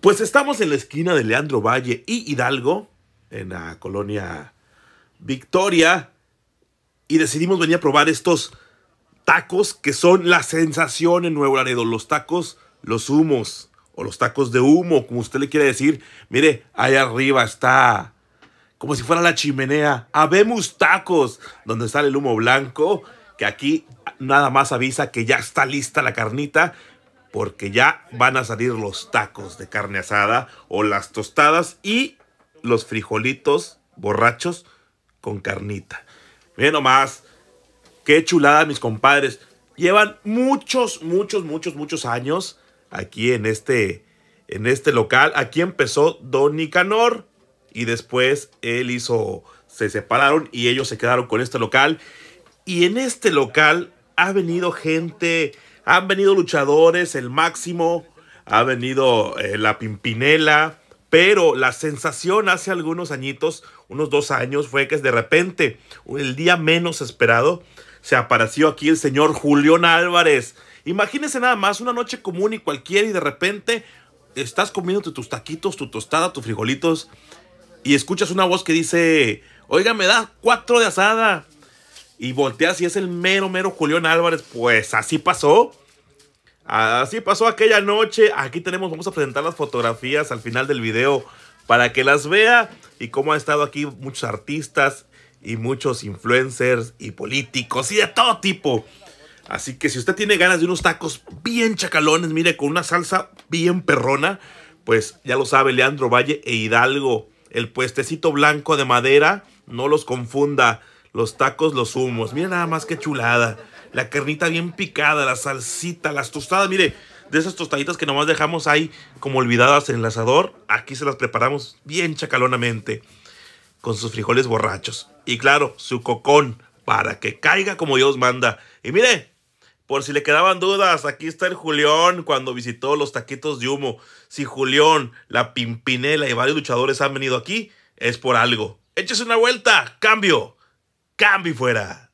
Pues estamos en la esquina de Leandro Valle y Hidalgo, en la colonia Victoria, y decidimos venir a probar estos tacos que son la sensación en Nuevo Laredo, los tacos, los humos, o los tacos de humo, como usted le quiere decir. Mire, allá arriba está, como si fuera la chimenea, habemos tacos, donde sale el humo blanco, que aquí nada más avisa que ya está lista la carnita porque ya van a salir los tacos de carne asada o las tostadas y los frijolitos borrachos con carnita. Miren nomás, qué chulada mis compadres. Llevan muchos, muchos, muchos, muchos años aquí en este, en este local. Aquí empezó Don Nicanor y después él hizo, se separaron y ellos se quedaron con este local. Y en este local ha venido gente, han venido luchadores, el máximo, ha venido eh, la Pimpinela, pero la sensación hace algunos añitos, unos dos años, fue que de repente, el día menos esperado, se apareció aquí el señor Julián Álvarez. Imagínense nada más, una noche común y cualquiera, y de repente estás comiéndote tus taquitos, tu tostada, tus frijolitos, y escuchas una voz que dice: Oiga, me da cuatro de asada y voltea si es el mero, mero Julián Álvarez. Pues así pasó. Así pasó aquella noche. Aquí tenemos, vamos a presentar las fotografías al final del video para que las vea y cómo han estado aquí muchos artistas y muchos influencers y políticos y de todo tipo. Así que si usted tiene ganas de unos tacos bien chacalones, mire, con una salsa bien perrona, pues ya lo sabe Leandro Valle e Hidalgo. El puestecito blanco de madera, no los confunda. Los tacos, los humos. miren nada más que chulada. La carnita bien picada, la salsita, las tostadas. Mire, de esas tostaditas que nomás dejamos ahí como olvidadas en el asador, aquí se las preparamos bien chacalonamente con sus frijoles borrachos. Y claro, su cocón para que caiga como Dios manda. Y mire, por si le quedaban dudas, aquí está el Julián cuando visitó los taquitos de humo. Si Julián, la Pimpinela y varios luchadores han venido aquí, es por algo. Échese una vuelta, cambio. Cambi fuera.